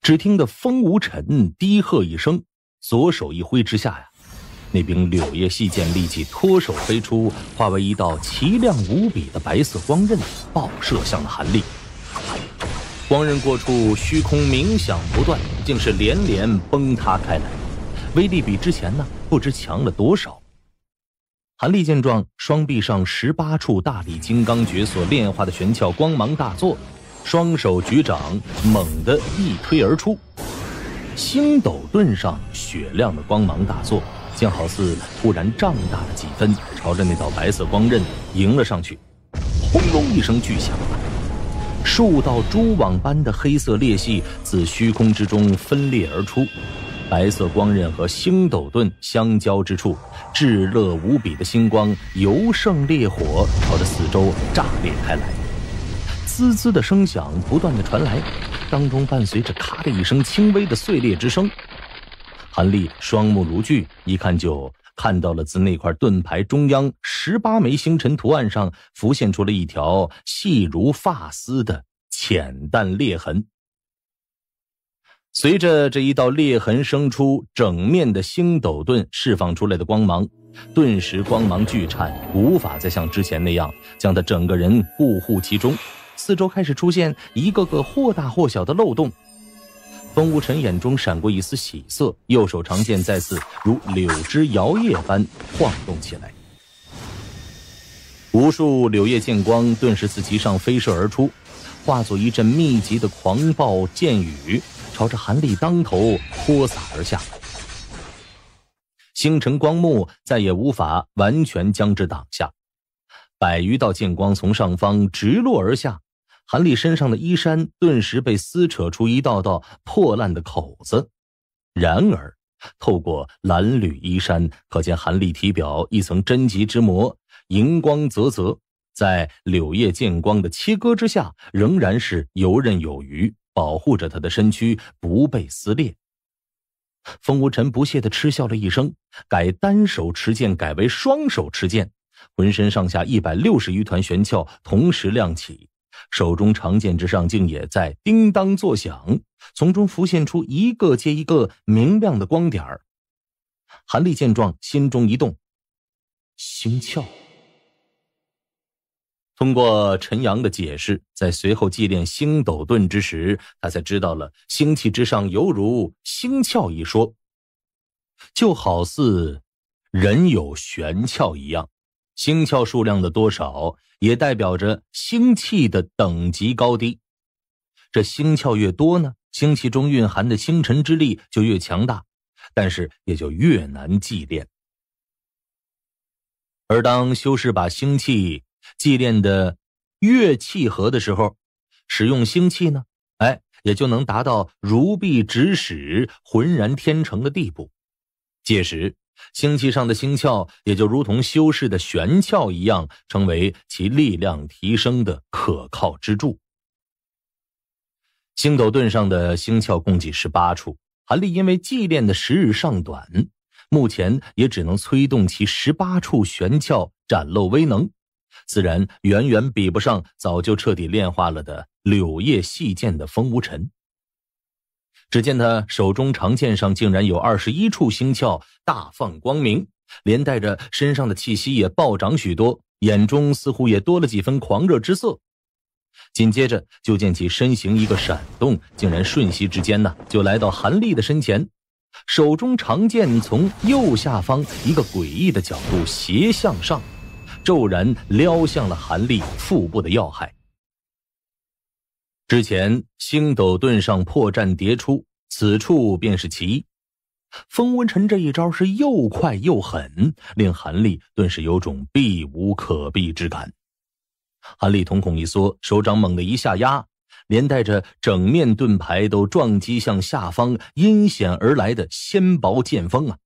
只听得风无尘低喝一声，左手一挥之下呀，那柄柳叶细剑立即脱手飞出，化为一道奇亮无比的白色光刃，爆射向了韩立。光刃过处，虚空鸣响不断，竟是连连崩塌开来，威力比之前呢不知强了多少。韩立见状，双臂上十八处大力金刚诀所炼化的玄窍光芒大作。双手举掌，猛地一推而出，星斗盾上雪亮的光芒大作，竟好似突然胀大了几分，朝着那道白色光刃迎了上去。轰隆一声巨响，数道蛛网般的黑色裂隙自虚空之中分裂而出，白色光刃和星斗盾相交之处，炙热无比的星光由胜烈火，朝着四周炸裂开来。滋滋的声响不断的传来，当中伴随着咔的一声轻微的碎裂之声。韩立双目如炬，一看就看到了自那块盾牌中央十八枚星辰图案上浮现出了一条细如发丝的浅淡裂痕。随着这一道裂痕生出，整面的星斗盾释放出来的光芒，顿时光芒巨颤，无法再像之前那样将他整个人固护其中。四周开始出现一个个或大或小的漏洞，风无尘眼中闪过一丝喜色，右手长剑再次如柳枝摇曳般晃动起来。无数柳叶剑光顿时自其上飞射而出，化作一阵密集的狂暴剑雨，朝着韩立当头泼洒而下。星辰光幕再也无法完全将之挡下，百余道剑光从上方直落而下。韩立身上的衣衫顿时被撕扯出一道道破烂的口子，然而，透过蓝缕衣衫，可见韩立体表一层真极之膜，荧光泽泽，在柳叶剑光的切割之下，仍然是游刃有余，保护着他的身躯不被撕裂。风无尘不屑的嗤笑了一声，改单手持剑改为双手持剑，浑身上下一百六十余团玄窍同时亮起。手中长剑之上竟也在叮当作响，从中浮现出一个接一个明亮的光点。韩立见状，心中一动，星窍。通过陈阳的解释，在随后祭炼星斗盾之时，他才知道了星气之上犹如星窍一说，就好似人有玄窍一样。星窍数量的多少，也代表着星气的等级高低。这星窍越多呢，星气中蕴含的星辰之力就越强大，但是也就越难祭炼。而当修士把星气祭炼的越契合的时候，使用星气呢，哎，也就能达到如臂指使、浑然天成的地步。届时。星器上的星窍，也就如同修士的玄窍一样，成为其力量提升的可靠支柱。星斗盾上的星窍共计十八处，韩立因为祭炼的时日尚短，目前也只能催动其十八处玄窍展露威能，自然远远比不上早就彻底炼化了的柳叶细剑的风无尘。只见他手中长剑上竟然有二十一处星窍大放光明，连带着身上的气息也暴涨许多，眼中似乎也多了几分狂热之色。紧接着，就见其身形一个闪动，竟然瞬息之间呢就来到韩立的身前，手中长剑从右下方一个诡异的角度斜向上，骤然撩向了韩立腹部的要害。之前星斗盾上破绽迭出，此处便是其。风温尘这一招是又快又狠，令韩立顿时有种避无可避之感。韩立瞳孔一缩，手掌猛的一下压，连带着整面盾牌都撞击向下方阴险而来的纤薄剑锋啊！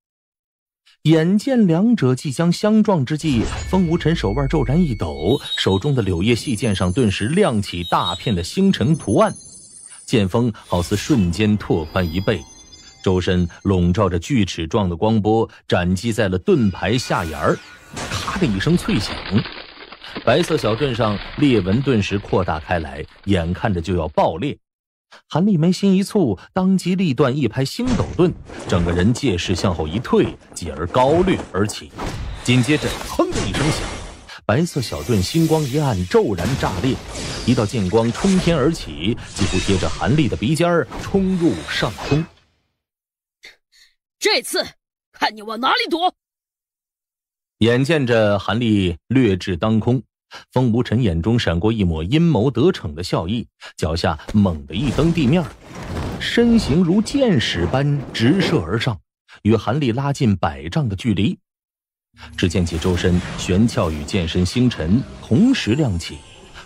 眼见两者即将相撞之际，风无尘手腕骤然一抖，手中的柳叶细剑上顿时亮起大片的星辰图案，剑锋好似瞬间拓宽一倍，周身笼罩着锯齿状的光波，斩击在了盾牌下沿儿。咔的一声脆响，白色小盾上裂纹顿时扩大开来，眼看着就要爆裂。韩立眉心一蹙，当机立断，一拍星斗盾，整个人借势向后一退，继而高掠而起。紧接着，砰的一声响，白色小盾星光一暗，骤然炸裂，一道剑光冲天而起，几乎贴着韩立的鼻尖儿冲入上空。这次，看你往哪里躲！眼见着韩立掠至当空。风无尘眼中闪过一抹阴谋得逞的笑意，脚下猛地一蹬地面，身形如箭矢般直射而上，与韩立拉近百丈的距离。只见其周身玄窍与剑身星辰同时亮起，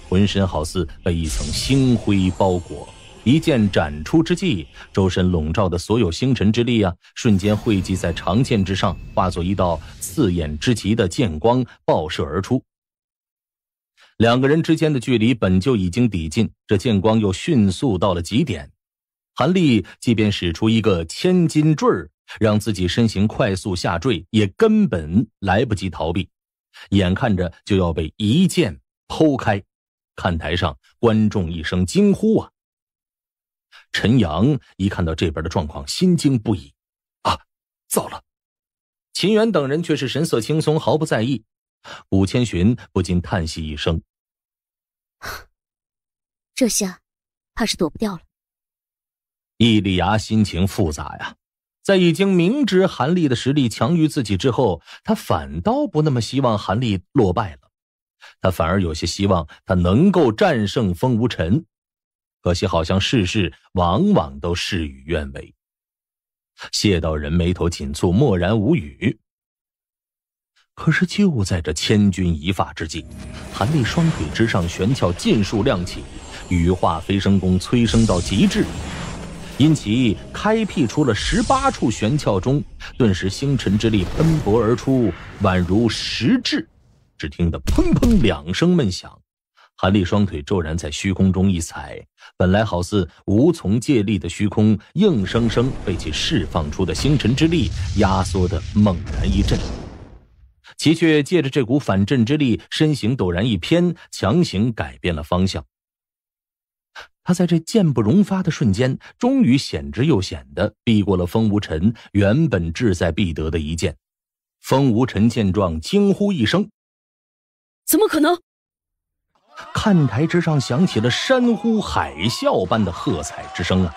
浑身好似被一层星辉包裹。一剑斩出之际，周身笼罩的所有星辰之力啊，瞬间汇集在长剑之上，化作一道刺眼之极的剑光爆射而出。两个人之间的距离本就已经抵近，这剑光又迅速到了极点，韩立即便使出一个千斤坠儿，让自己身形快速下坠，也根本来不及逃避，眼看着就要被一剑剖开。看台上观众一声惊呼啊！陈阳一看到这边的状况，心惊不已，啊，糟了！秦元等人却是神色轻松，毫不在意。古千寻不禁叹息一声：“ 这下怕是躲不掉了。”伊利娅心情复杂呀，在已经明知韩立的实力强于自己之后，他反倒不那么希望韩立落败了，他反而有些希望他能够战胜风无尘。可惜，好像世事往往都事与愿违。谢道人眉头紧蹙，默然无语。可是，就在这千钧一发之际，韩立双腿之上玄窍尽数亮起，羽化飞升功催生到极致，因其开辟出了十八处玄窍中，顿时星辰之力喷薄而出，宛如实质。只听得砰砰两声闷响，韩立双腿骤然在虚空中一踩，本来好似无从借力的虚空，硬生生被其释放出的星辰之力压缩的猛然一震。齐却借着这股反震之力，身形陡然一偏，强行改变了方向。他在这箭不容发的瞬间，终于险之又险的避过了风无尘原本志在必得的一剑。风无尘见状，惊呼一声：“怎么可能？”看台之上响起了山呼海啸般的喝彩之声啊！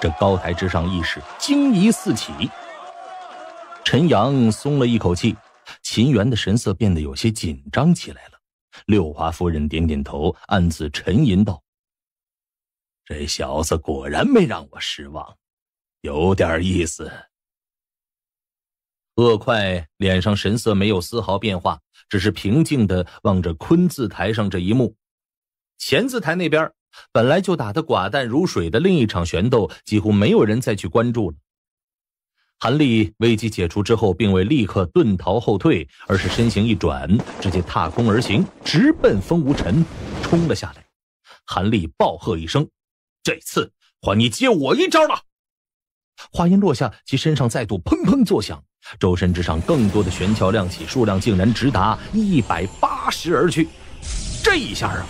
这高台之上一时惊疑四起。陈阳松了一口气。秦源的神色变得有些紧张起来了，六华夫人点点头，暗自沉吟道：“这小子果然没让我失望，有点意思。”恶快脸上神色没有丝毫变化，只是平静的望着坤字台上这一幕。乾字台那边，本来就打的寡淡如水的另一场玄斗，几乎没有人再去关注了。韩立危机解除之后，并未立刻遁逃后退，而是身形一转，直接踏空而行，直奔风无尘冲了下来。韩立暴喝一声：“这次还你接我一招了！”话音落下，其身上再度砰砰作响，周身之上更多的悬桥亮起，数量竟然直达一百八十而去。这一下啊，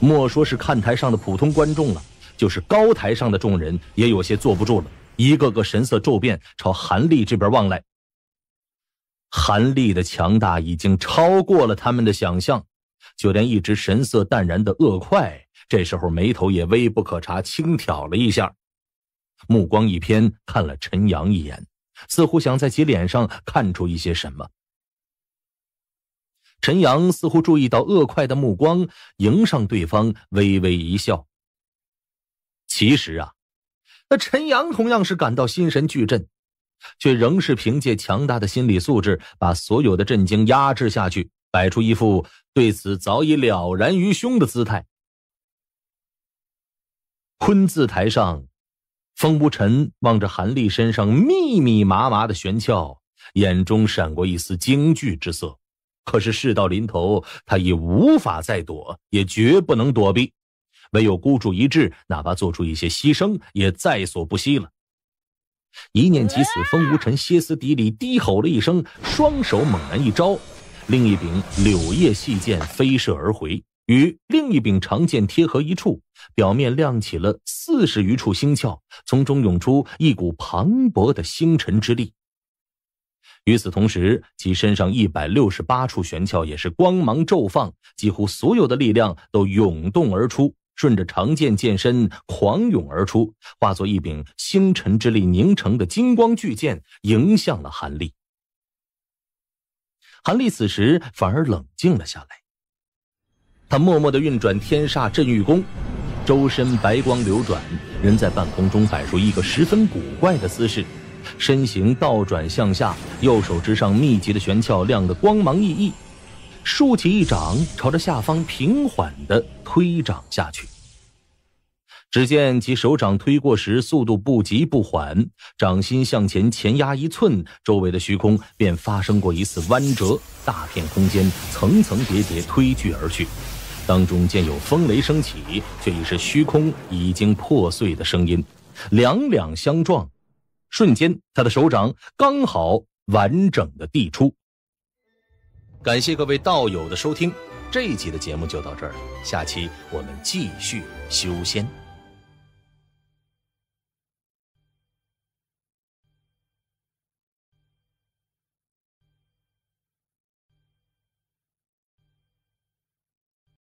莫说是看台上的普通观众了，就是高台上的众人也有些坐不住了。一个个神色骤变，朝韩立这边望来。韩立的强大已经超过了他们的想象，就连一直神色淡然的恶快，这时候眉头也微不可察轻挑了一下，目光一偏看了陈阳一眼，似乎想在其脸上看出一些什么。陈阳似乎注意到恶快的目光，迎上对方微微一笑。其实啊。那陈阳同样是感到心神俱震，却仍是凭借强大的心理素质，把所有的震惊压制下去，摆出一副对此早已了然于胸的姿态。坤字台上，风无尘望着韩立身上密密麻麻的玄窍，眼中闪过一丝惊惧之色。可是事到临头，他已无法再躲，也绝不能躲避。唯有孤注一掷，哪怕做出一些牺牲，也在所不惜了。一念及此，风无尘歇斯底里低吼了一声，双手猛然一招，另一柄柳叶细剑飞射而回，与另一柄长剑贴合一处，表面亮起了四十余处星窍，从中涌出一股磅礴的星辰之力。与此同时，其身上一百六十八处玄窍也是光芒骤放，几乎所有的力量都涌动而出。顺着长剑剑身狂涌而出，化作一柄星辰之力凝成的金光巨剑，迎向了韩立。韩立此时反而冷静了下来，他默默的运转天煞镇狱功，周身白光流转，人在半空中摆出一个十分古怪的姿势，身形倒转向下，右手之上密集的玄窍亮得光芒熠熠。竖起一掌，朝着下方平缓的推掌下去。只见其手掌推过时，速度不急不缓，掌心向前前压一寸，周围的虚空便发生过一次弯折，大片空间层层叠叠推聚而去。当中见有风雷升起，却已是虚空已经破碎的声音，两两相撞，瞬间他的手掌刚好完整的递出。感谢各位道友的收听，这一集的节目就到这儿，下期我们继续修仙。